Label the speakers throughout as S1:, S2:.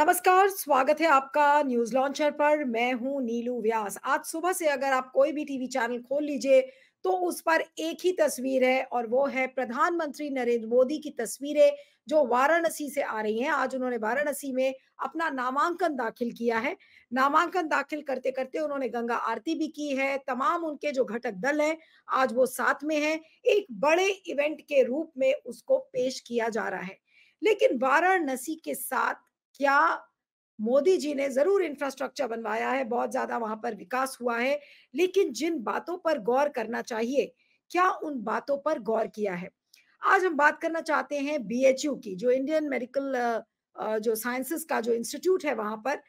S1: नमस्कार स्वागत है आपका न्यूज लॉन्चर पर मैं हूं नीलू व्यास आज सुबह से अगर आप कोई भी टीवी चैनल खोल लीजिए तो उस पर एक ही तस्वीर है और वो है प्रधानमंत्री नरेंद्र मोदी की तस्वीरें जो वाराणसी से आ रही हैं आज उन्होंने वाराणसी में अपना नामांकन दाखिल किया है नामांकन दाखिल करते करते उन्होंने गंगा आरती भी की है तमाम उनके जो घटक दल हैं आज वो साथ में हैं एक बड़े इवेंट के रूप में उसको पेश किया जा रहा है लेकिन वाराणसी के साथ क्या मोदी जी ने जरूर इंफ्रास्ट्रक्चर बनवाया है बहुत ज्यादा वहां पर विकास हुआ है लेकिन जिन बातों पर गौर करना चाहिए क्या उन बातों पर गौर किया है आज हम बात करना चाहते हैं बीएचयू की जो इंडियन मेडिकल जो साइंसेस का जो इंस्टीट्यूट है वहां पर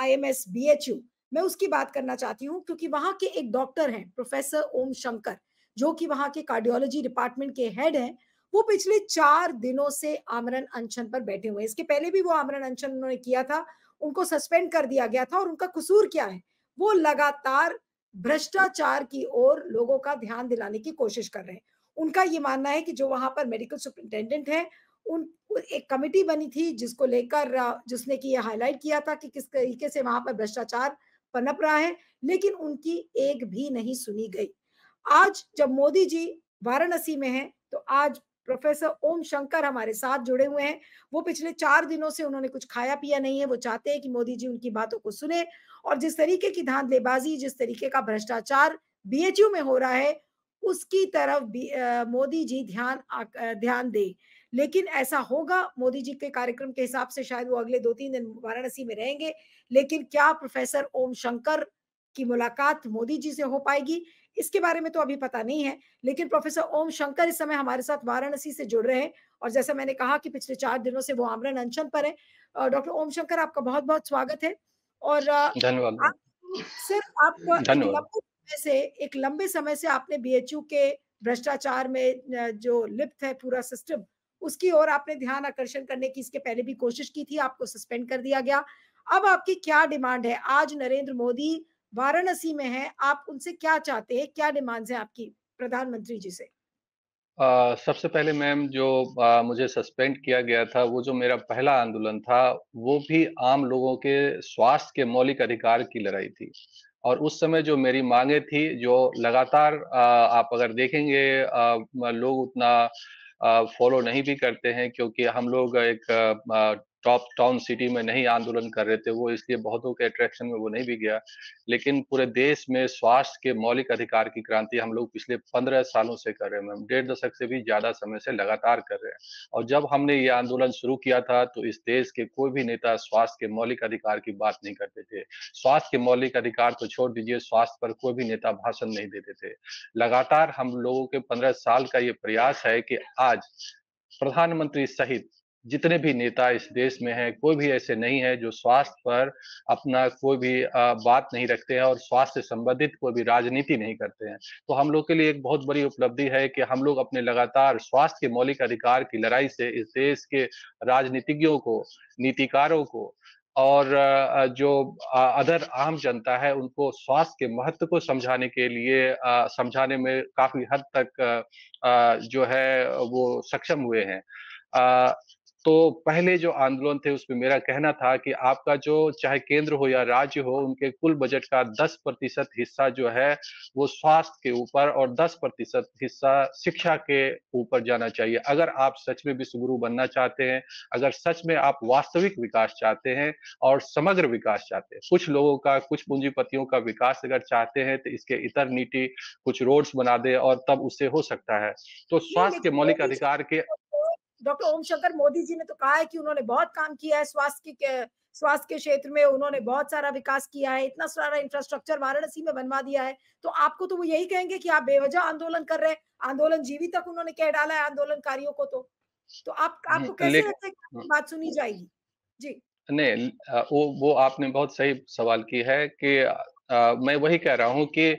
S1: I M S B H U मैं उसकी बात करना चाहती हूँ क्योंकि वहां के एक डॉक्टर हैं प्रोफेसर ओम शंकर जो कि वहां के कार्डियोलॉजी डिपार्टमेंट के हेड हैं वो पिछले चार दिनों से आमरण अनशन पर बैठे हुए हैं इसके पहले भी वो आमरण अनशन उन्होंने किया था उनको सस्पेंड कर दिया गया था और उनका कसूर क्या है वो लगातार भ्रष्टाचार की ओर लोगों का ध्यान दिलाने की कोशिश कर रहे हैं उनका ये मानना है कि जो वहां पर मेडिकल सुप्रिंटेंडेंट है उन एक कमेटी बनी थी जिसको लेकर जिसने कि यह हाईलाइट किया था कि किस तरीके से वहां पर भ्रष्टाचार पनप रहा है लेकिन उनकी एक भी नहीं सुनी गई आज जब मोदी जी वाराणसी में हैं तो आज प्रोफेसर ओम शंकर हमारे साथ जुड़े हुए हैं वो पिछले चार दिनों से उन्होंने कुछ खाया पिया नहीं है वो चाहते हैं कि मोदी जी उनकी बातों को सुने और जिस तरीके की धांधलेबाजी जिस तरीके का भ्रष्टाचार बीएचयू में हो रहा है उसकी तरफ मोदी जी ध्यान आ, ध्यान दे लेकिन ऐसा होगा मोदी जी के कार्यक्रम के हिसाब से शायद वो अगले दो तीन दिन वाराणसी में रहेंगे लेकिन क्या प्रोफेसर ओम शंकर की मुलाकात मोदी जी से हो पाएगी इसके बारे में तो अभी पता नहीं है लेकिन प्रोफेसर ओम शंकर इस समय हमारे साथ वाराणसी से जुड़ रहे हैं और जैसा मैंने कहा कि पिछले चार दिनों से वो आमरण अनशन पर है डॉक्टर ओम शंकर आपका बहुत बहुत स्वागत है और सिर्फ आप लंबे समय से एक लंबे समय से आपने बीएचयू के भ्रष्टाचार में जो लिप्त है पूरा सिस्टम उसकी ओर आपने ध्यान आकर्षण करने की इसके पहले भी कोशिश की थी आपको सस्पेंड कर दिया गया अब आपकी क्या डिमांड है आज नरेंद्र मोदी वाराणसी में है आप उनसे क्या चाहते हैं क्या डिमांड्स हैं आपकी प्रधानमंत्री जी से
S2: Uh, सबसे पहले मैम जो uh, मुझे सस्पेंड किया गया था वो जो मेरा पहला आंदोलन था वो भी आम लोगों के स्वास्थ्य के मौलिक अधिकार की लड़ाई थी और उस समय जो मेरी मांगे थी जो लगातार uh, आप अगर देखेंगे uh, लोग उतना फॉलो नहीं भी करते हैं क्योंकि हम लोग एक टॉप टाउन सिटी में नहीं आंदोलन कर रहे थे वो इसलिए बहुतों के अट्रैक्शन में वो नहीं भी गया लेकिन पूरे देश में स्वास्थ्य के मौलिक अधिकार की क्रांति हम लोग पिछले पंद्रह सालों से कर रहे हैं डेढ़ दशक से भी ज्यादा समय से लगातार कर रहे हैं और जब हमने ये आंदोलन शुरू किया था तो इस देश के कोई भी नेता स्वास्थ्य के मौलिक अधिकार की बात नहीं करते थे स्वास्थ्य के मौलिक अधिकार तो छोड़ दीजिए स्वास्थ्य पर कोई भी नेता भाषण नहीं देते थे लगातार हम लोगों के पंद्रह साल का ये प्रयास है कि आज प्रधानमंत्री सहित जितने भी नेता इस देश में हैं कोई भी ऐसे नहीं है जो स्वास्थ्य पर अपना कोई भी बात नहीं रखते हैं और स्वास्थ्य से संबंधित कोई भी राजनीति नहीं करते हैं तो हम लोग के लिए एक बहुत बड़ी उपलब्धि है कि हम लोग अपने लगातार स्वास्थ्य के मौलिक अधिकार की लड़ाई से इस देश के राजनीतिज्ञों को नीतिकारों को और जो अदर आम जनता है उनको स्वास्थ्य के महत्व को समझाने के लिए समझाने में काफी हद तक जो है वो सक्षम हुए हैं तो पहले जो आंदोलन थे उसमें मेरा कहना था कि आपका जो चाहे केंद्र हो या राज्य हो उनके कुल बजट का 10 प्रतिशत हिस्सा जो है वो स्वास्थ्य के ऊपर और 10 प्रतिशत हिस्सा शिक्षा के ऊपर जाना चाहिए अगर आप सच में विश्वगुरु बनना चाहते हैं अगर सच में आप वास्तविक विकास चाहते हैं और समग्र विकास चाहते हैं कुछ लोगों का कुछ पूंजीपतियों का विकास अगर चाहते हैं तो इसके इतर नीति कुछ रोड्स बना दे और तब उससे हो सकता है तो स्वास्थ्य के मौलिक अधिकार के
S1: डॉक्टर ओम शंकर मोदी जी ने तो कहा है कि उन्होंने बहुत काम किया है स्वास्थ्य के स्वास्थ्य के क्षेत्र में उन्होंने बहुत सारा विकास किया है इतना सारा इंफ्रास्ट्रक्चर वाराणसी में बनवा दिया है तो आपको तो वो यही कहेंगे कि आप बेवजह आंदोलन कर रहे हैं आंदोलन जीवी तक उन्होंने कह डाला है आंदोलनकारियों को तो तो आप आपको तो कैसे लगता है कि बात सुनी जाएगी जी
S2: नहीं वो वो आपने बहुत सही सवाल की है कि आ, मैं वही कह रहा हूँ कि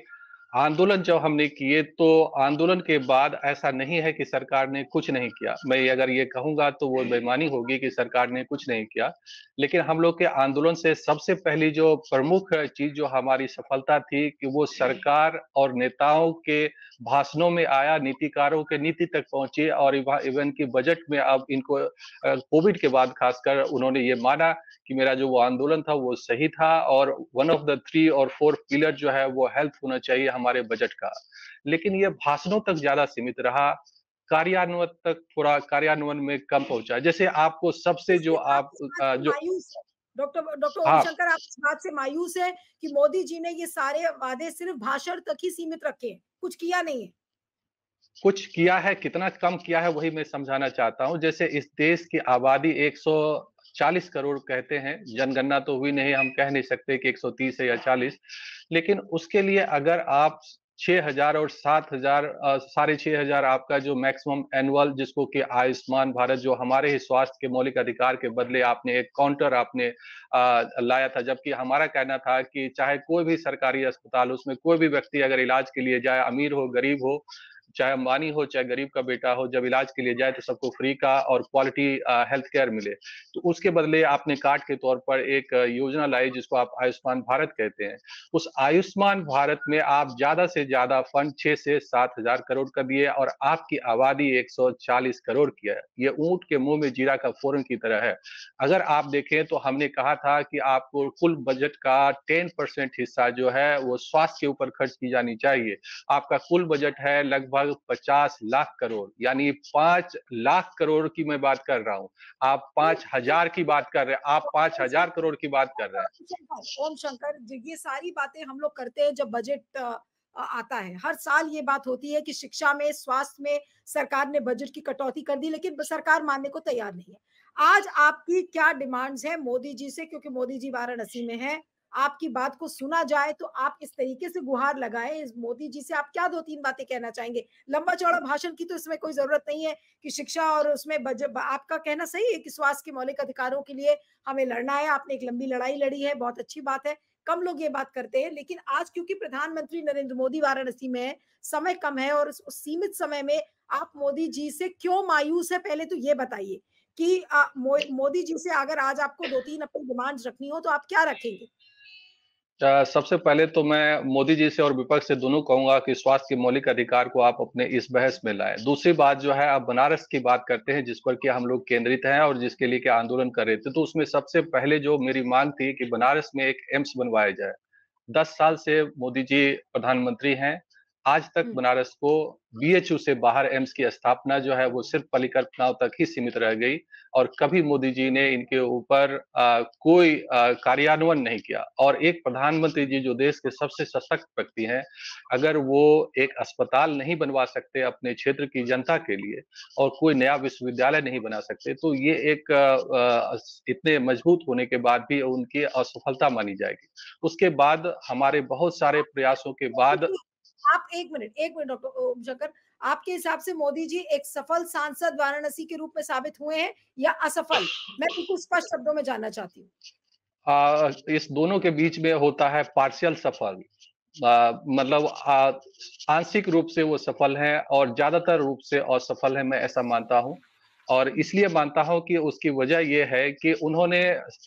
S2: आंदोलन जब हमने किए तो आंदोलन के बाद ऐसा नहीं है कि सरकार ने कुछ नहीं किया मैं अगर ये कहूंगा तो वो बेमानी होगी कि सरकार ने कुछ नहीं किया लेकिन हम लोग के आंदोलन से सबसे पहली जो प्रमुख चीज जो हमारी सफलता थी कि वो सरकार और नेताओं के भाषणों में आया नीतिकारों के नीति तक पहुंची और इवन की बजट में अब इनको कोविड के बाद खासकर उन्होंने ये माना कि मेरा जो वो आंदोलन था वो सही था और वन ऑफ द थ्री और फोर पिलर जो है वो हेल्थ होना चाहिए हमारे बजट का लेकिन ये भाषणों तक ज्यादा सीमित रहा कार्यान्वयन तक थोड़ा कार्यान्वयन में कम पहुंचा जैसे आपको सबसे जो आप जो
S1: डॉक्टर डॉक्टर हाँ। शंकर आप इस बात से मायूस है कि मोदी जी ने ये सारे वादे सिर्फ भाषण तक ही सीमित रखे कुछ किया नहीं है
S2: कुछ किया है कितना कम किया है वही मैं समझाना चाहता हूं जैसे इस देश की आबादी चालीस करोड़ कहते हैं जनगणना तो हुई नहीं हम कह नहीं सकते कि 130 है या चालीस लेकिन उसके लिए अगर आप 6000 और 7000 साढ़े छः हजार आपका जो मैक्सिमम एनुअल जिसको कि आयुष्मान भारत जो हमारे ही स्वास्थ्य के मौलिक अधिकार के बदले आपने एक काउंटर आपने आ, लाया था जबकि हमारा कहना था कि चाहे कोई भी सरकारी अस्पताल उसमें कोई भी व्यक्ति अगर इलाज के लिए जाए अमीर हो गरीब हो चाहे अंबानी हो चाहे गरीब का बेटा हो जब इलाज के लिए जाए तो सबको फ्री का और क्वालिटी हेल्थ केयर मिले तो उसके बदले आपने कार्ड के तौर पर एक योजना लाई जिसको आप आयुष्मान भारत कहते हैं उस आयुष्मान भारत में आप ज्यादा से ज्यादा फंड छह से सात हजार करोड़ का दिए और आपकी आबादी एक करोड़ की है ये ऊंट के मुंह में जीरा का फोरन की तरह है अगर आप देखें तो हमने कहा था कि आपको कुल बजट का टेन परसेंट हिस्सा जो है वो स्वास्थ्य के ऊपर खर्च की जानी चाहिए आपका कुल बजट है लगभग लगभग 50 लाख करोड़ यानी 5 लाख करोड़ की मैं बात कर रहा हूँ आप पांच हजार की बात कर रहे हैं आप पांच हजार करोड़ की बात कर रहे
S1: हैं ओम शंकर ये सारी बातें हम लोग करते हैं जब बजट आता है हर साल ये बात होती है कि शिक्षा में स्वास्थ्य में सरकार ने बजट की कटौती कर दी लेकिन सरकार मानने को तैयार नहीं है आज आपकी क्या डिमांड्स हैं मोदी जी से क्योंकि मोदी जी वाराणसी में हैं आपकी बात को सुना जाए तो आप इस तरीके से गुहार लगाए मोदी जी से आप क्या दो तीन बातें कहना चाहेंगे लंबा चौड़ा भाषण की तो इसमें कोई जरूरत नहीं है कि शिक्षा और उसमें आपका कहना सही है कि स्वास्थ्य के मौलिक अधिकारों के लिए हमें लड़ना है आपने एक लंबी लड़ाई लड़ी है बहुत अच्छी बात है कम लोग ये बात करते हैं लेकिन आज क्योंकि प्रधानमंत्री नरेंद्र मोदी वाराणसी में है समय कम है और उस सीमित समय में आप मोदी जी से क्यों मायूस है पहले तो ये बताइए कि मोदी जी से अगर आज आपको दो तीन अपनी डिमांड रखनी हो तो आप क्या रखेंगे
S2: सबसे पहले तो मैं मोदी जी से और विपक्ष से दोनों कहूंगा कि स्वास्थ्य के मौलिक अधिकार को आप अपने इस बहस में लाए दूसरी बात जो है आप बनारस की बात करते हैं जिस पर कि हम लोग केंद्रित हैं और जिसके लिए के आंदोलन कर रहे थे तो उसमें सबसे पहले जो मेरी मांग थी कि बनारस में एक एम्स बनवाया जाए दस साल से मोदी जी प्रधानमंत्री हैं आज तक बनारस को बीएचयू से बाहर एम्स की स्थापना जो है वो सिर्फ परिकल्पनाओं तक ही सीमित रह गई और कभी मोदी जी ने इनके ऊपर कोई कार्यान्वयन नहीं किया और एक प्रधानमंत्री जी जो देश के सबसे सशक्त व्यक्ति हैं अगर वो एक अस्पताल नहीं बनवा सकते अपने क्षेत्र की जनता के लिए और कोई नया विश्वविद्यालय नहीं बना सकते तो ये एक इतने मजबूत होने के बाद भी उनकी असफलता मानी जाएगी उसके बाद हमारे बहुत सारे प्रयासों के बाद
S1: आप एक मिनट एक मिनट डॉक्टर ओमशंकर आपके हिसाब से मोदी जी एक सफल सांसद वाराणसी के रूप में साबित हुए हैं या असफल मैं बिल्कुल स्पष्ट शब्दों में जानना चाहती हूँ
S2: इस दोनों के बीच में होता है पार्शियल सफल आ, मतलब आंशिक रूप से वो सफल हैं और ज्यादातर रूप से असफल है मैं ऐसा मानता हूँ और इसलिए मानता हूं कि उसकी वजह यह है कि उन्होंने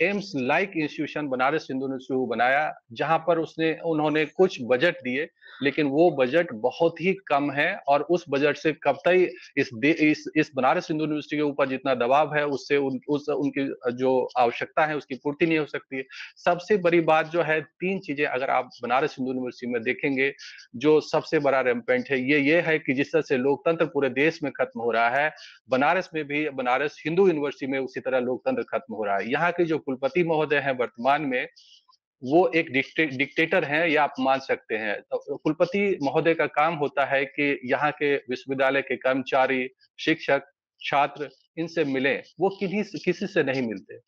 S2: AIIMS like institution Banaras Hindu university बनाया जहां पर उसने उन्होंने कुछ बजट दिए लेकिन वो बजट बहुत ही कम है और उस बजट से कब तक इस इस इस बनारस हिंदू यूनिवर्सिटी के ऊपर जितना दबाव है उससे उन, उस उनकी जो आवश्यकता है उसकी पूर्ति नहीं हो सकती है सबसे बड़ी बात जो है तीन चीजें अगर आप बनारस हिंदू यूनिवर्सिटी में देखेंगे जो सबसे बड़ा रेमपेंट है ये ये है कि जिस तरह से लोकतंत्र पूरे देश में खत्म हो रहा है बनारस में भी बनारस हिंदू यूनिवर्सिटी में उसी तरह लोकतंत्र खत्म हो रहा है यहाँ के जो कुलपति महोदय हैं वर्तमान में वो एक डिक्टे, डिक्टेटर हैं या आप मान सकते हैं तो कुलपति महोदय का काम होता है कि यहाँ के विश्वविद्यालय के कर्मचारी शिक्षक छात्र इनसे मिले वो किन्हीं किसी से नहीं मिलते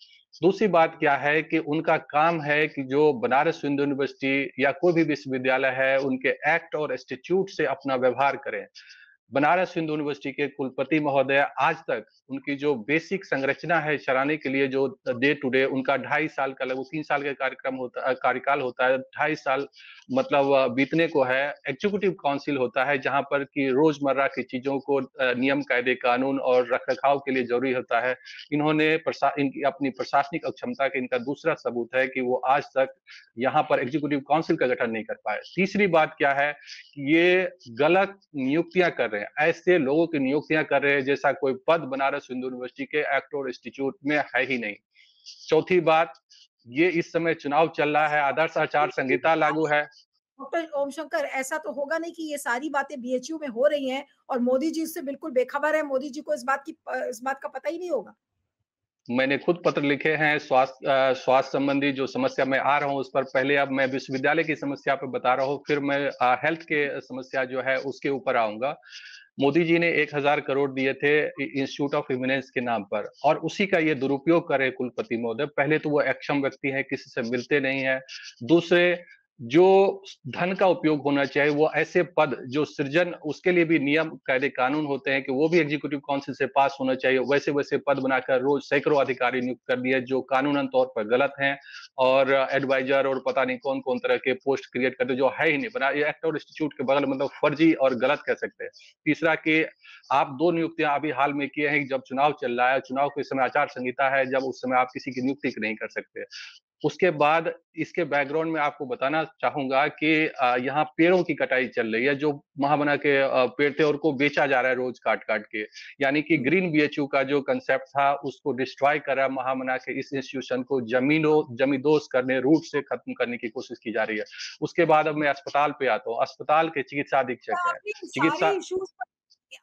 S2: दूसरी बात क्या है कि उनका काम है कि जो बनारस हिंदू यूनिवर्सिटी या कोई भी विश्वविद्यालय है उनके एक्ट और इंस्टीट्यूट से अपना व्यवहार करें बनारस हिंदू यूनिवर्सिटी के कुलपति महोदय आज तक उनकी जो बेसिक संरचना है चलाने के लिए जो डे टू डे उनका ढाई साल का लगभग तीन साल का कार्यक्रम होता कार्यकाल होता है ढाई साल मतलब बीतने को है एग्जीक्यूटिव काउंसिल होता है जहां पर कि रोजमर्रा की चीजों को नियम कायदे कानून और रख रखाव के लिए जरूरी होता है इन्होंने प्रसा, इनकी अपनी प्रशासनिक अक्षमता के इनका दूसरा सबूत है कि वो आज तक यहाँ पर एग्जीक्यूटिव काउंसिल का गठन नहीं कर पाए तीसरी बात क्या है कि ये गलत नियुक्तियां कर रहे हैं ऐसे लोगों की नियुक्तियां कर रहे हैं जैसा कोई पद बनारस हिंदू यूनिवर्सिटी के एक्टोर इंस्टीट्यूट में है ही नहीं चौथी बात ये इस समय चुनाव चल रहा है आदर्श आचार संहिता लागू है
S1: डॉक्टर ओमशंकर ऐसा तो होगा नहीं कि ये सारी बातें बीएचयू में हो रही हैं और मोदी जी इससे बिल्कुल बेखबर है मोदी जी को इस बात की इस बात का पता ही नहीं होगा
S2: मैंने खुद पत्र लिखे हैं स्वास्थ्य स्वास्थ्य संबंधी जो समस्या में आ रहा हूँ उस पर पहले अब मैं विश्वविद्यालय की समस्या पर बता रहा हूँ फिर मैं हेल्थ के समस्या जो है उसके ऊपर आऊंगा मोदी जी ने एक हजार करोड़ दिए थे इंस्टीट्यूट ऑफ इमिनेंस के नाम पर और उसी का ये दुरुपयोग करे कुलपति महोदय पहले तो वो अक्षम व्यक्ति है किसी से मिलते नहीं है दूसरे जो धन का उपयोग होना चाहिए वो ऐसे पद जो सृजन उसके लिए भी नियम कायदे कानून होते हैं कि वो भी एग्जीक्यूटिव काउंसिल से पास होना चाहिए वैसे वैसे पद बनाकर रोज सैकड़ों अधिकारी नियुक्त कर दिए जो कानूनन तौर पर गलत हैं और एडवाइजर और पता नहीं कौन कौन तरह के पोस्ट क्रिएट करते जो है ही नहीं बना एक्ट और इंस्टीट्यूट के बगल मतलब फर्जी और गलत कह सकते हैं तीसरा कि आप दो नियुक्तियां अभी हाल में किए हैं जब चुनाव चल रहा है चुनाव के समय आचार संहिता है जब उस समय आप किसी की नियुक्ति नहीं कर सकते उसके बाद इसके बैकग्राउंड में आपको बताना चाहूंगा कि यहाँ पेड़ों की कटाई चल रही है जो महामना के पेड़ थे और को बेचा जा रहा है रोज काट काट के यानी कि ग्रीन बीएचयू का जो कंसेप्ट था उसको डिस्ट्रॉय कर रहा महामना के इस इंस्टीट्यूशन को जमीनों जमींदोज करने रूट से खत्म करने की कोशिश की जा रही है उसके बाद अब मैं अस्पताल पे आता हूँ अस्पताल के चिकित्सा अधीक्षक है चिकित्सा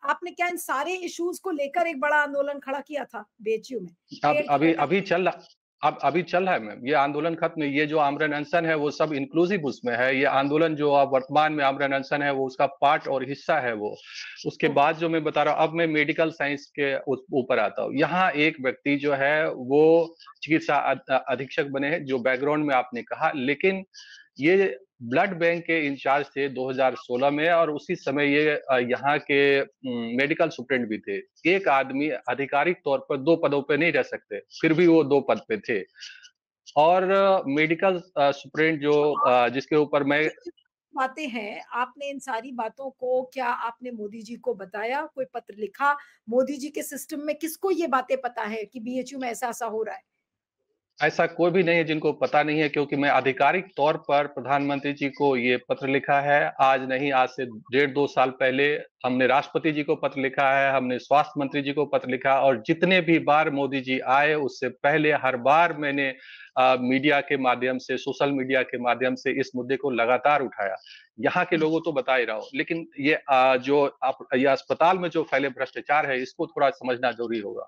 S1: आपने क्या इन सारे इश्यूज को लेकर एक बड़ा आंदोलन खड़ा किया था बेचयू में अब अभी अभी
S2: चल रहा अब अभी चल रहा है मैम ये आंदोलन खत्म ये जो आमरन अनशन है वो सब इंक्लूसिव उसमें है ये आंदोलन जो अब वर्तमान में आमरन अनशन है वो उसका पार्ट और हिस्सा है वो उसके बाद जो मैं बता रहा हूँ अब मैं मेडिकल साइंस के ऊपर आता हूँ यहाँ एक व्यक्ति जो है वो चिकित्सा अधीक्षक बने हैं जो बैकग्राउंड में आपने कहा लेकिन ये ब्लड बैंक के इंचार्ज थे 2016 में और उसी समय ये यहाँ के मेडिकल सुप्रेंट भी थे एक आदमी आधिकारिक तौर पर दो पदों पे नहीं रह सकते फिर भी वो दो पद पे थे और मेडिकल सुप्रेंट जो जिसके ऊपर मैं
S1: बातें हैं आपने इन सारी बातों को क्या आपने मोदी जी को बताया कोई पत्र लिखा मोदी जी के सिस्टम में किसको ये बातें पता है कि बीएचयू में ऐसा ऐसा हो रहा है
S2: ऐसा कोई भी नहीं है जिनको पता नहीं है क्योंकि मैं आधिकारिक तौर पर प्रधानमंत्री जी को ये पत्र लिखा है आज नहीं आज से डेढ़ दो साल पहले हमने राष्ट्रपति जी को पत्र लिखा है हमने स्वास्थ्य मंत्री जी को पत्र लिखा और जितने भी बार मोदी जी आए उससे पहले हर बार मैंने आ, मीडिया के माध्यम से सोशल मीडिया के माध्यम से इस मुद्दे को लगातार उठाया यहाँ के लोगों तो बता ही रहा हो लेकिन ये आ, जो आप ये अस्पताल में जो फैले भ्रष्टाचार है इसको थोड़ा समझना जरूरी होगा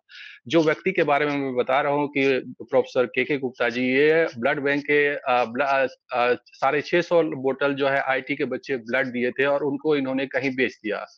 S2: जो व्यक्ति के बारे में मैं बता रहा हूँ कि प्रोफेसर के के गुप्ता जी ये ब्लड बैंक के साढ़े छह सौ बोटल जो है आईटी के बच्चे ब्लड दिए थे और उनको इन्होंने कहीं बेच दिया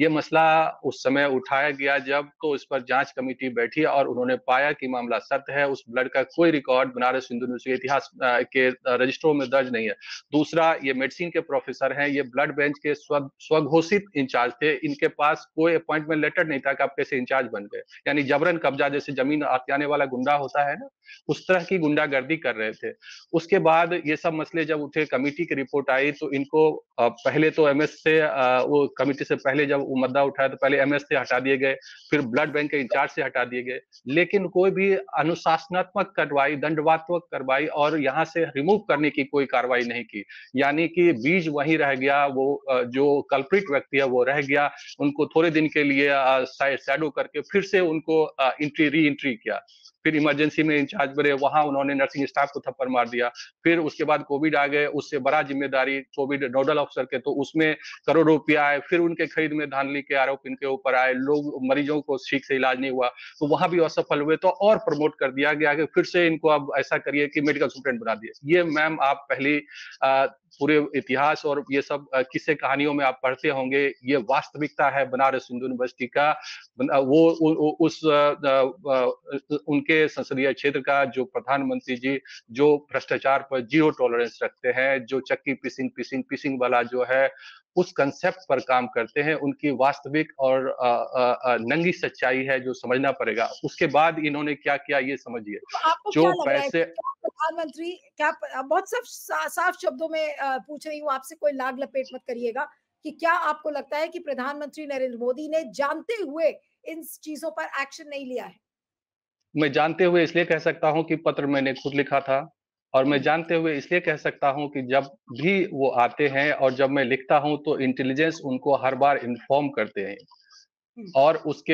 S2: ये मसला उस समय उठाया गया जब तो इस पर जांच कमेटी बैठी और उन्होंने पाया कि मामला सत्य है उस ब्लड का कोई रिकॉर्ड बनारस हिंदू यूनिवर्सिटी इतिहास के रजिस्टरों में दर्ज नहीं है दूसरा ये मेडिसिन के प्रोफेसर हैं ये ब्लड बेंच के स्व स्वघोषित इंचार्ज थे इनके पास कोई अपॉइंटमेंट लेटर नहीं था कि आप कैसे इंचार्ज बन गए यानी जबरन कब्जा जैसे जमीन आने वाला गुंडा होता है ना उस तरह की गुंडागर्दी कर रहे थे उसके बाद ये सब मसले जब उठे कमेटी की रिपोर्ट आई तो इनको पहले तो एमएस से वो कमेटी से पहले जब वो मुद्दा उठाया तो पहले एम से हटा दिए गए फिर ब्लड बैंक के इंचार्ज से हटा दिए गए लेकिन कोई भी अनुशासनात्मक कार्रवाई दंडवात्मक कार्रवाई और यहाँ से रिमूव करने की कोई कार्रवाई नहीं की यानी कि बीज वही रह गया वो जो कल्प्रिट व्यक्ति है वो रह गया उनको थोड़े दिन के लिए शैडो करके फिर से उनको एंट्री री एंट्री किया फिर इमरजेंसी में इंचार्ज बने वहां उन्होंने नर्सिंग स्टाफ को थप्पड़ मार दिया फिर उसके बाद कोविड आ गए उससे बड़ा जिम्मेदारी कोविड नोडल ऑफिसर के तो उसमें करोड़ रुपया आए फिर उनके खरीद में धानली के आरोप इनके ऊपर आए लोग मरीजों को ठीक से इलाज नहीं हुआ तो वहां भी असफल हुए तो और प्रमोट कर दिया गया कि फिर से इनको अब ऐसा करिए कि मेडिकल स्टूडेंट बना दिए ये मैम आप पहली पूरे इतिहास और ये सब किस्से कहानियों में आप पढ़ते होंगे ये वास्तविकता है बनारस हिंदू यूनिवर्सिटी का वो उ, उ, उस उनके संसदीय क्षेत्र का जो प्रधानमंत्री जी जो भ्रष्टाचार पर जीरो टॉलरेंस रखते हैं जो चक्की पिसिंग पिसिंग पिसिंग वाला जो है उस कंसेप्ट पर काम करते हैं उनकी वास्तविक और आ, आ, नंगी सच्चाई है जो समझना पड़ेगा उसके बाद इन्होंने क्या किया ये समझिए तो जो पैसे
S1: प्रधानमंत्री क्या बहुत सब साफ शब्दों में पूछ रही हूँ आपसे कोई लाग लपेट मत करिएगा कि क्या आपको लगता है कि प्रधानमंत्री नरेंद्र मोदी ने जानते हुए इन चीजों पर एक्शन नहीं लिया है
S2: मैं जानते हुए इसलिए कह सकता हूं कि पत्र मैंने खुद लिखा था और मैं जानते हुए इसलिए कह सकता हूं कि जब भी वो आते हैं और जब मैं लिखता हूं तो इंटेलिजेंस उनको हर बार इन्फॉर्म करते हैं हम्म। और उसके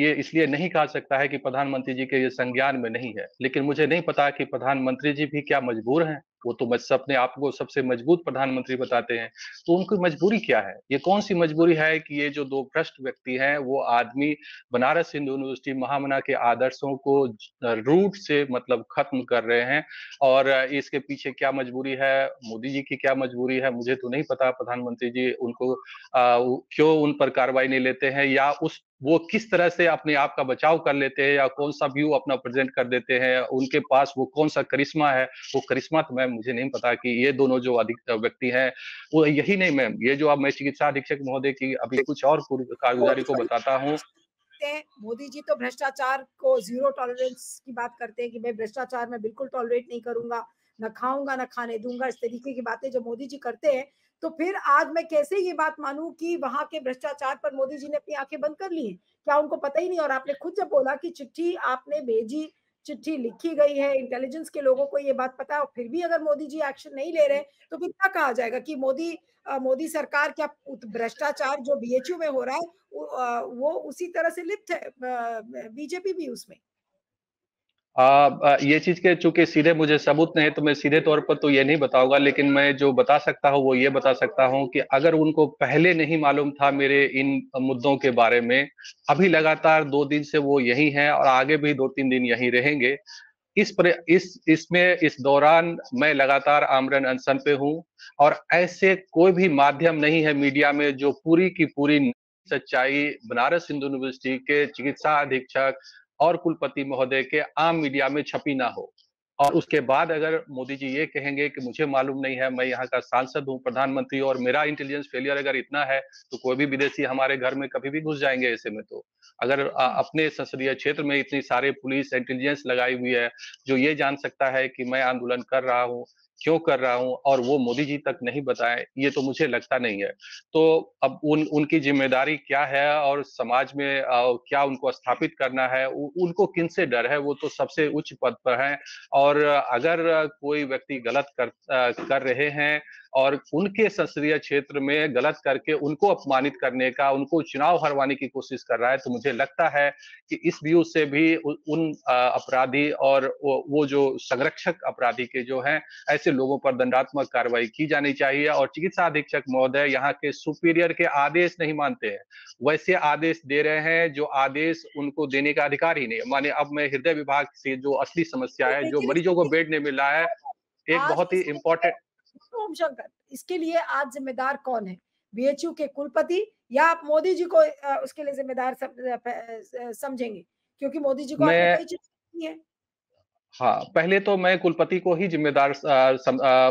S2: ये इसलिए नहीं कहा सकता है कि प्रधानमंत्री जी के ये संज्ञान में नहीं है लेकिन मुझे नहीं पता कि प्रधानमंत्री जी भी क्या मजबूर हैं वो तो अपने आप को सबसे मजबूत प्रधानमंत्री बताते हैं तो उनकी मजबूरी क्या है ये कौन सी मजबूरी है कि ये जो दो भ्रष्ट व्यक्ति हैं वो आदमी बनारस हिंदू यूनिवर्सिटी महामना के आदर्शों को रूट से मतलब खत्म कर रहे हैं और इसके पीछे क्या मजबूरी है मोदी जी की क्या मजबूरी है मुझे तो नहीं पता प्रधानमंत्री जी उनको आ, क्यों उन पर कार्रवाई नहीं लेते हैं या उस वो किस तरह से अपने आप का बचाव कर लेते हैं या कौन सा व्यू अपना प्रेजेंट कर देते हैं उनके पास वो कौन सा करिश्मा है वो करिश्मा तो मैम मुझे नहीं पता कि ये दोनों जो अधिक व्यक्ति हैं वो यही नहीं मैम ये जो आप मैं चिकित्सा अधीक्षक महोदय की अभी कुछ और कारगुजारी को बताता हूँ
S1: मोदी जी तो भ्रष्टाचार को जीरो टॉलरेंस की बात करते हैं कि मैं भ्रष्टाचार में बिल्कुल टॉलरेट नहीं करूंगा न खाऊंगा न खाने दूंगा इस तरीके की बातें जो मोदी जी करते हैं तो फिर आज मैं कैसे ये बात मानूं कि वहां के भ्रष्टाचार पर मोदी जी ने अपनी आंखें बंद कर ली है क्या उनको पता ही नहीं और आपने खुद जब बोला कि चिट्ठी आपने भेजी चिट्ठी लिखी गई है इंटेलिजेंस के लोगों को ये बात पता है फिर भी अगर मोदी जी एक्शन नहीं ले रहे तो फिर क्या कहा जाएगा कि मोदी मोदी सरकार क्या भ्रष्टाचार जो बीएचयू में हो रहा है वो उसी तरह से लिप्त है बीजेपी भी उसमें
S2: ये चीज के चूंकि सीधे मुझे सबूत नहीं तो मैं सीधे तौर पर तो ये नहीं बताऊंगा लेकिन मैं जो बता सकता हूँ वो ये बता सकता हूँ कि अगर उनको पहले नहीं मालूम था मेरे इन मुद्दों के बारे में अभी लगातार दो दिन से वो यही हैं और आगे भी दो तीन दिन यही रहेंगे इस पर इस इसमें इस दौरान मैं लगातार आमरन अनशन पे हूँ और ऐसे कोई भी माध्यम नहीं है मीडिया में जो पूरी की पूरी सच्चाई बनारस हिंदू यूनिवर्सिटी के चिकित्सा अधीक्षक और कुलपति महोदय के आम मीडिया में छपी ना हो और उसके बाद अगर मोदी जी ये कहेंगे कि मुझे मालूम नहीं है मैं यहाँ का सांसद हूँ प्रधानमंत्री और मेरा इंटेलिजेंस फेलियर अगर इतना है तो कोई भी विदेशी हमारे घर में कभी भी घुस जाएंगे ऐसे में तो अगर अपने संसदीय क्षेत्र में इतनी सारे पुलिस इंटेलिजेंस लगाई हुई है जो ये जान सकता है कि मैं आंदोलन कर रहा हूँ क्यों कर रहा हूं और वो मोदी जी तक नहीं बताए ये तो मुझे लगता नहीं है तो अब उन उनकी जिम्मेदारी क्या है और समाज में आ, क्या उनको स्थापित करना है उ, उनको किन से डर है वो तो सबसे उच्च पद पर हैं और और अगर कोई व्यक्ति गलत कर कर रहे हैं और उनके संसदीय क्षेत्र में गलत करके उनको अपमानित करने का उनको चुनाव हरवाने की कोशिश कर रहा है तो मुझे लगता है कि इस व्यू से भी उन अपराधी और वो जो संरक्षक अपराधी के जो हैं ऐसे लोगों पर दंडात्मक कार्रवाई की जानी चाहिए और चिकित्सा अधीक्षक महोदय यहाँ के सुपीरियर के आदेश नहीं मानते हैं वैसे आदेश दे रहे हैं जो आदेश उनको देने का अधिकार ही नहीं माने अब मैं हृदय विभाग से जो असली समस्या है तो जो मरीजों को बेड नहीं मिला है
S1: एक बहुत ही इंपॉर्टेंट सोमशंकर इसके लिए आज जिम्मेदार कौन है बीएचयू के कुलपति या आप मोदी जी को उसके लिए जिम्मेदार समझेंगे क्योंकि मोदी जी को है
S2: हाँ पहले तो मैं कुलपति को ही जिम्मेदार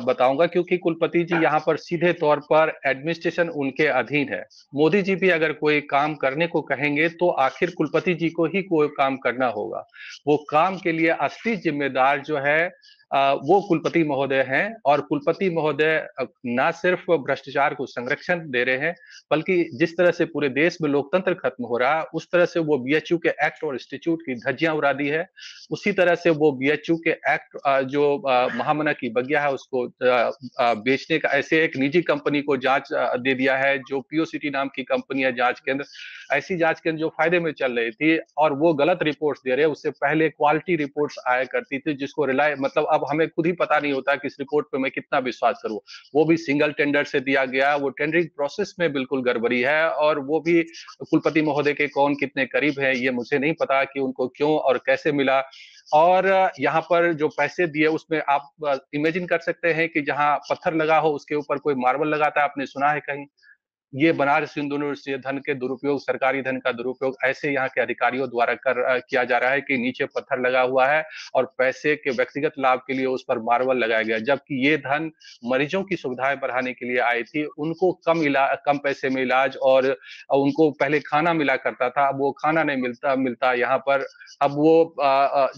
S2: बताऊंगा क्योंकि कुलपति जी यहाँ पर सीधे तौर पर एडमिनिस्ट्रेशन उनके अधीन है मोदी जी भी अगर कोई काम करने को कहेंगे तो आखिर कुलपति जी को ही कोई काम करना होगा वो काम के लिए असली जिम्मेदार जो है वो कुलपति महोदय हैं और कुलपति महोदय ना सिर्फ भ्रष्टाचार को संरक्षण दे रहे हैं बल्कि जिस तरह से पूरे देश में लोकतंत्र खत्म हो रहा उस तरह से वो बीएचयू के एक्ट और इंस्टीट्यूट की धज्जियां उड़ा दी है उसी तरह से वो बीएचयू के एक्ट जो महामना की बगिया है उसको बेचने का ऐसे एक निजी कंपनी को जांच दे दिया है जो पीओसीटी नाम की कंपनी है जांच केंद्र ऐसी जांच केंद्र जो फायदे में चल रही थी और वो गलत रिपोर्ट्स दे रहे उससे पहले क्वालिटी रिपोर्ट्स आया करती थी जिसको रिलाय मतलब अब हमें खुद ही पता नहीं होता कि इस रिपोर्ट पे मैं कितना विश्वास करूं वो भी सिंगल टेंडर से दिया गया वो टेंडरिंग प्रोसेस में बिल्कुल गड़बड़ी है और वो भी कुलपति महोदय के कौन कितने करीब है ये मुझे नहीं पता कि उनको क्यों और कैसे मिला और यहाँ पर जो पैसे दिए उसमें आप इमेजिन कर सकते हैं कि जहाँ पत्थर लगा हो उसके ऊपर कोई मार्बल लगाता है आपने सुना है कहीं ये बनारस हिंदू यूनिवर्सिटी धन के दुरुपयोग सरकारी धन का दुरुपयोग ऐसे यहाँ के अधिकारियों द्वारा कर किया जा रहा है कि नीचे पत्थर लगा हुआ है और पैसे के व्यक्तिगत लाभ के लिए उस पर मार्बल लगाया गया जबकि ये धन मरीजों की सुविधाएं बढ़ाने के लिए आई थी उनको कम इलाज कम पैसे में इलाज और उनको पहले खाना मिला करता था अब वो खाना नहीं मिलता मिलता यहाँ पर अब वो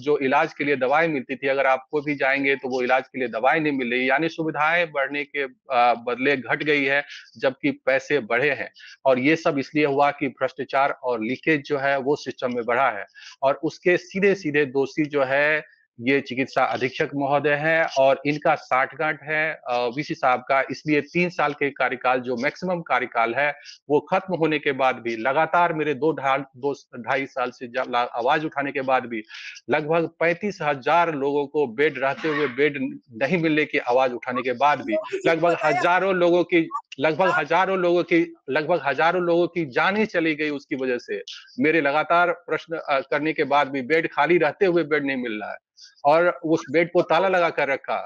S2: जो इलाज के लिए दवाएं मिलती थी अगर आपको भी जाएंगे तो वो इलाज के लिए दवाएं नहीं मिल रही यानी सुविधाएं बढ़ने के बदले घट गई है जबकि पैसे बढ़े हैं और ये सब इसलिए हुआ कि भ्रष्टाचार और लीकेज जो है वो सिस्टम में बढ़ा है और उसके सीधे सीधे दोषी जो है ये चिकित्सा अधीक्षक महोदय हैं और इनका साठगांठ है वीसी साहब का इसलिए तीन साल के कार्यकाल जो मैक्सिमम कार्यकाल है वो खत्म होने के बाद भी लगातार मेरे दो ढाई दो ढाई साल से आवाज उठाने के बाद भी लगभग पैंतीस हजार लोगों को बेड रहते हुए बेड नहीं मिलने की आवाज उठाने के बाद भी लगभग हजारों लोगों की लगभग हजारों लोगों की लगभग हजारों लोगों की जाने चली गई उसकी वजह से मेरे लगातार प्रश्न करने के बाद भी बेड खाली रहते हुए बेड नहीं मिल रहा है और उस बेड को ताला लगा कर रखा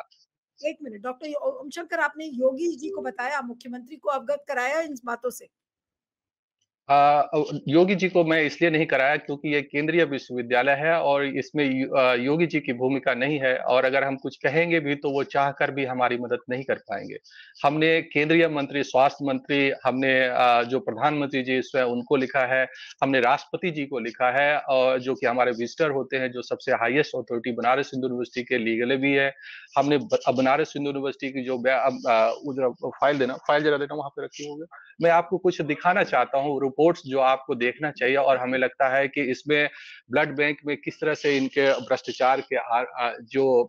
S1: एक मिनट डॉक्टर ओमशंकर आपने योगी जी को बताया मुख्यमंत्री को अवगत कराया इन बातों से
S2: आ, योगी जी को मैं इसलिए नहीं कराया क्योंकि ये केंद्रीय विश्वविद्यालय है और इसमें योगी जी की भूमिका नहीं है और अगर हम कुछ कहेंगे भी तो वो चाह कर भी हमारी मदद नहीं कर पाएंगे हमने केंद्रीय मंत्री स्वास्थ्य मंत्री हमने जो प्रधानमंत्री जी स्वयं उनको लिखा है हमने राष्ट्रपति जी को लिखा है और जो कि हमारे विजिटर होते हैं जो सबसे highest authority Banaras Hindu university के लीगल भी है हमने बनारस हिंदू यूनिवर्सिटी की जो फाइल देना फाइल जरा देना वहां पर रखी होगी मैं आपको कुछ दिखाना चाहता हूँ रिपोर्ट्स जो आपको देखना चाहिए और हमें लगता है कि इसमें ब्लड बैंक में किस तरह से इनके भ्रष्टाचार के आ, जो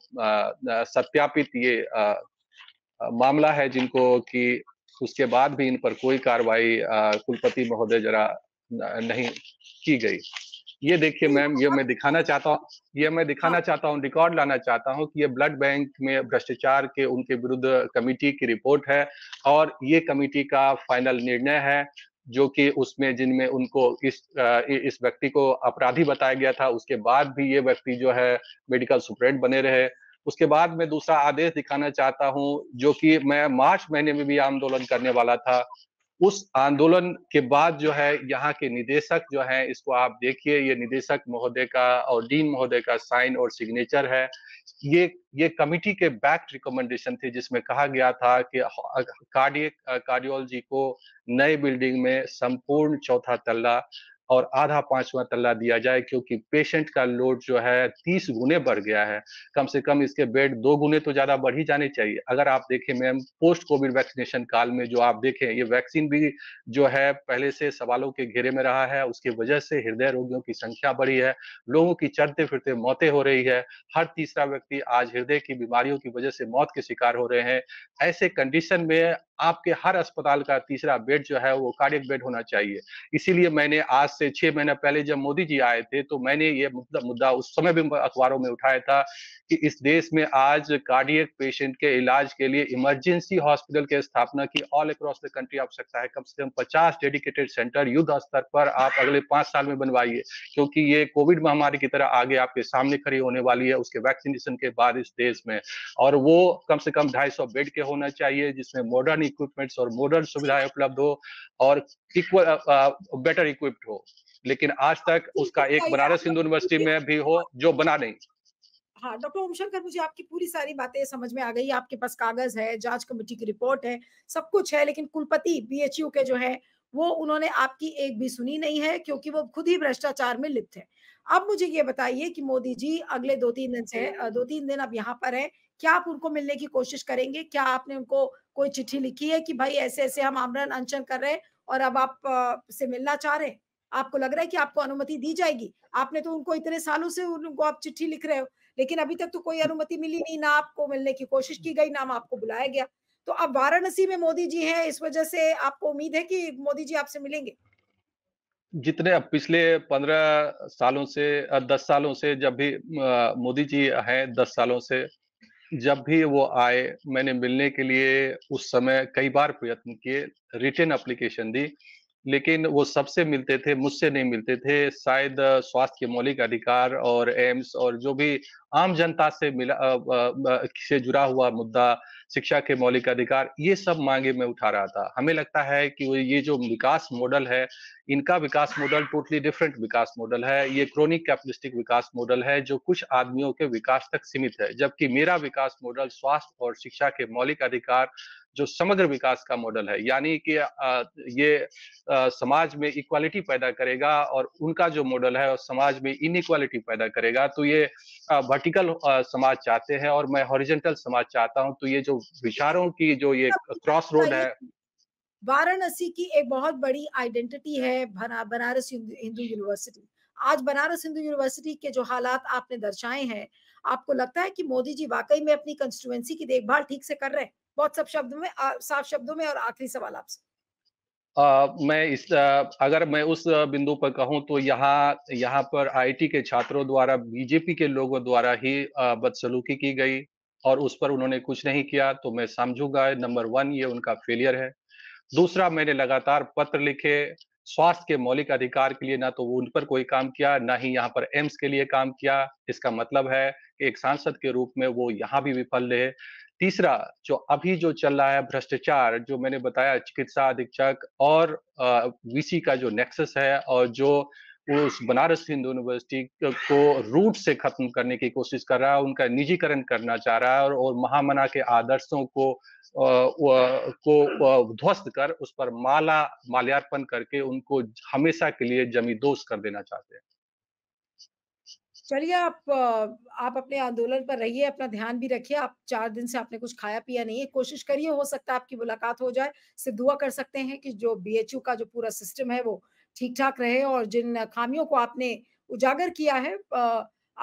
S2: सत्यापित ये आ, मामला है जिनको कि उसके बाद भी इन पर कोई कार्रवाई कुलपति महोदय जरा नहीं की गई ये देखिए मैम ये मैं दिखाना चाहता हूँ ये मैं दिखाना हाँ। चाहता हूँ रिकॉर्ड लाना चाहता हूँ कि ये ब्लड बैंक में भ्रष्टाचार के उनके विरुद्ध कमेटी की रिपोर्ट है और ये कमेटी का फाइनल निर्णय है जो कि उसमें जिनमें उनको इस इस व्यक्ति को अपराधी बताया गया था उसके बाद भी ये व्यक्ति जो है मेडिकल सुपरेंट बने रहे उसके बाद मैं दूसरा आदेश दिखाना चाहता हूं जो कि मैं मार्च महीने में भी आंदोलन करने वाला था उस आंदोलन के बाद जो है यहाँ के निदेशक जो है इसको आप देखिए ये निदेशक महोदय का और डीन महोदय का साइन और सिग्नेचर है ये ये कमिटी के बैक रिकमेंडेशन थे जिसमें कहा गया था कि कार्डियक कार्डियोलॉजी को नए बिल्डिंग में संपूर्ण चौथा तल्ला और आधा पांचवा तल्ला दिया जाए क्योंकि पेशेंट का लोड जो है तीस गुने बढ़ गया है कम से कम इसके बेड दो गुने तो ज्यादा बढ़ ही जाने चाहिए अगर आप देखें मैम पोस्ट कोविड वैक्सीनेशन काल में जो आप देखें ये वैक्सीन भी जो है पहले से सवालों के घेरे में रहा है उसकी वजह से हृदय रोगियों की संख्या बढ़ी है लोगों की चढ़ते फिरते मौतें हो रही है हर तीसरा व्यक्ति आज हृदय की बीमारियों की वजह से मौत के शिकार हो रहे हैं ऐसे कंडीशन में आपके हर अस्पताल का तीसरा बेड जो है वो कार्डियक बेड होना चाहिए इसीलिए मैंने आज से छह महीने पहले जब मोदी जी आए थे तो मैंने ये मुद्दा मुद्दा उस समय भी अखबारों में उठाया था कि इस देश में आज कार्डियक पेशेंट के इलाज के लिए इमरजेंसी हॉस्पिटल की स्थापना की ऑल अक्रॉस द कंट्री आवश्यकता है कम से कम पचास डेडिकेटेड सेंटर युद्ध स्तर पर आप अगले पांच साल में बनवाइए क्योंकि ये कोविड महामारी की तरह आगे आपके सामने खड़ी होने वाली है उसके वैक्सीनेशन के बाद इस देश में और वो कम से कम ढाई बेड के होना चाहिए जिसमें मॉडर्न इक्विपमेंट्स और मॉडर्न सुविधाएं उपलब्ध हो और इक्वल बेटर इक्विप्ड हो लेकिन आज तक उसका एक बनारस हिंदू यूनिवर्सिटी में भी हो जो बना नहीं
S1: हाँ डॉक्टर ओमशंकर मुझे आपकी पूरी सारी बातें समझ में आ गई आपके पास कागज है जांच कमेटी की रिपोर्ट है सब कुछ है लेकिन कुलपति बीएचयू के जो है वो उन्होंने आपकी एक भी सुनी नहीं है क्योंकि वो खुद ही भ्रष्टाचार में लिप्त है अब मुझे ये बताइए कि मोदी जी अगले दो तीन दिन से दो तीन दिन अब यहाँ पर है क्या आप उनको मिलने की कोशिश करेंगे क्या आपने उनको कोई चिट्ठी लिखी है कि भाई ऐसे ऐसे हम आमरण अनशन कर रहे हैं और अब आप से मिलना चाह रहे हैं आपको लग रहा है कि आपको अनुमति दी जाएगी आपने तो उनको इतने सालों से उनको आप चिट्ठी लिख रहे हो लेकिन अभी तक तो कोई अनुमति मिली नहीं ना आपको मिलने की कोशिश की गई ना आपको बुलाया गया तो अब वाराणसी में मोदी जी हैं इस वजह से आपको उम्मीद है कि मोदी जी आपसे मिलेंगे
S2: जितने अब पिछले पंद्रह सालों से दस सालों से जब भी मोदी जी हैं दस सालों से जब भी वो आए मैंने मिलने के लिए उस समय कई बार प्रयत्न किए रिटर्न अप्लीकेशन दी लेकिन वो सबसे मिलते थे मुझसे नहीं मिलते थे शायद स्वास्थ्य के मौलिक अधिकार और एम्स और जो भी आम जनता से मिला से जुड़ा हुआ मुद्दा शिक्षा के मौलिक अधिकार ये सब मांगे मैं उठा रहा था हमें लगता है कि ये जो विकास मॉडल है इनका विकास मॉडल टोटली डिफरेंट विकास मॉडल है ये क्रोनिक कैपिटलिस्टिक विकास मॉडल है जो कुछ आदमियों के विकास तक सीमित है जबकि मेरा विकास मॉडल स्वास्थ्य और शिक्षा के मौलिक अधिकार जो समग्र विकास का मॉडल है यानी कि ये समाज में इक्वालिटी पैदा करेगा और उनका जो मॉडल है और समाज में इनइक्वालिटी पैदा करेगा तो ये वर्टिकल समाज चाहते हैं और मैं हॉरिजेंटल समाज चाहता हूँ तो ये जो विचारों की जो ये क्रॉस रोड है
S1: वाराणसी की एक बहुत बड़ी आइडेंटिटी है बनारस हिंदू यूनिवर्सिटी आज बनारस हिंदू यूनिवर्सिटी के जो हालात आपने दर्शाए हैं आपको लगता है कि मोदी जी वाकई में अपनी कंस्टिट्यूएंसी की देखभाल ठीक से कर रहे हैं बहुत सब शब्दों में साफ शब्दों में और आखिरी सवाल आपसे
S2: Uh, मैं इस uh, अगर मैं उस बिंदु पर कहूं तो यहाँ यहाँ पर आईटी के छात्रों द्वारा बीजेपी के लोगों द्वारा ही uh, बदसलूकी की गई और उस पर उन्होंने कुछ नहीं किया तो मैं समझूंगा नंबर वन ये उनका फेलियर है दूसरा मैंने लगातार पत्र लिखे स्वास्थ्य के मौलिक अधिकार के लिए ना तो वो उन पर कोई काम किया ना ही यहाँ पर एम्स के लिए काम किया इसका मतलब है कि एक सांसद के रूप में वो यहाँ भी विफल रहे तीसरा जो अभी जो चल रहा है भ्रष्टाचार जो मैंने बताया चिकित्सा अधीक्षक और वीसी का जो नेक्सस है और जो उस बनारस हिंदू यूनिवर्सिटी को रूट से खत्म करने की कोशिश कर रहा है उनका निजीकरण करना चाह रहा है और, और महामना के आदर्शों को आ, को ध्वस्त कर उस पर माला माल्यार्पण करके उनको हमेशा के लिए जमी दोस्त कर देना चाहते हैं
S1: चलिए आप आप अपने आंदोलन पर रहिए अपना ध्यान भी रखिए आप चार दिन से आपने कुछ खाया पिया नहीं है कोशिश करिए हो सकता है आपकी मुलाकात हो जाए से दुआ कर सकते हैं कि जो बीएचयू का जो पूरा सिस्टम है वो ठीक ठाक रहे और जिन खामियों को आपने उजागर किया है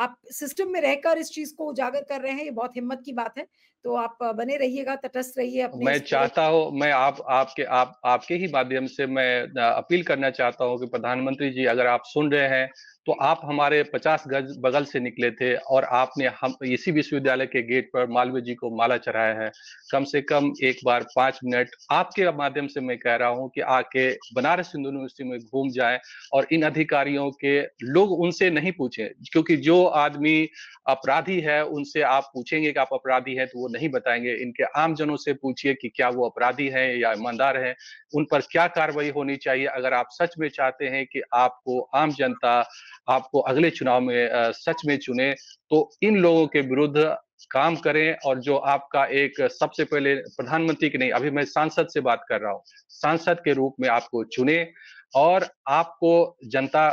S1: आप सिस्टम में रहकर इस चीज को उजागर कर रहे हैं ये बहुत हिम्मत की बात है तो आप बने रहिएगा तटस्थ रहिए अपने मैं
S2: चाहता हूँ मैं आप आपके आप आपके ही माध्यम से मैं अपील करना चाहता हूँ कि प्रधानमंत्री जी अगर आप सुन रहे हैं तो आप हमारे पचास गज बगल से निकले थे और आपने हम इसी विश्वविद्यालय के गेट पर मालवीय जी को माला चढ़ाया है कम से कम एक बार पांच मिनट आपके माध्यम से मैं कह रहा हूं कि आके बनारस हिंदू यूनिवर्सिटी में घूम जाए और इन अधिकारियों के लोग उनसे नहीं पूछे क्योंकि जो आदमी अपराधी है उनसे आप पूछेंगे कि आप अपराधी हैं तो वो नहीं बताएंगे इनके आम जनों से पूछिए कि क्या वो अपराधी हैं या ईमानदार हैं उन पर क्या कार्रवाई होनी चाहिए अगर आप सच में चाहते हैं कि आपको आम जनता आपको अगले चुनाव में सच में चुने तो इन लोगों के विरुद्ध काम करें और जो आपका एक सबसे पहले प्रधानमंत्री की नहीं अभी मैं सांसद से बात कर रहा हूँ सांसद के रूप में आपको चुने और आपको जनता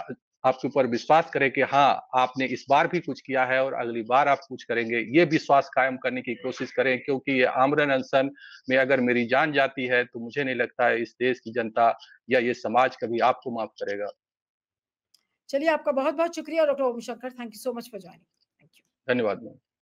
S2: आपके ऊपर विश्वास करे कि हाँ आपने इस बार भी कुछ किया है और अगली बार आप कुछ करेंगे ये विश्वास कायम करने की कोशिश करें क्योंकि ये आमरन अनशन में अगर मेरी जान जाती है तो मुझे नहीं लगता है इस देश की जनता या ये समाज कभी आपको माफ करेगा
S1: चलिए आपका बहुत बहुत शुक्रिया doctor Om Shankar thank you so much for joining
S2: thank you धन्यवाद मैम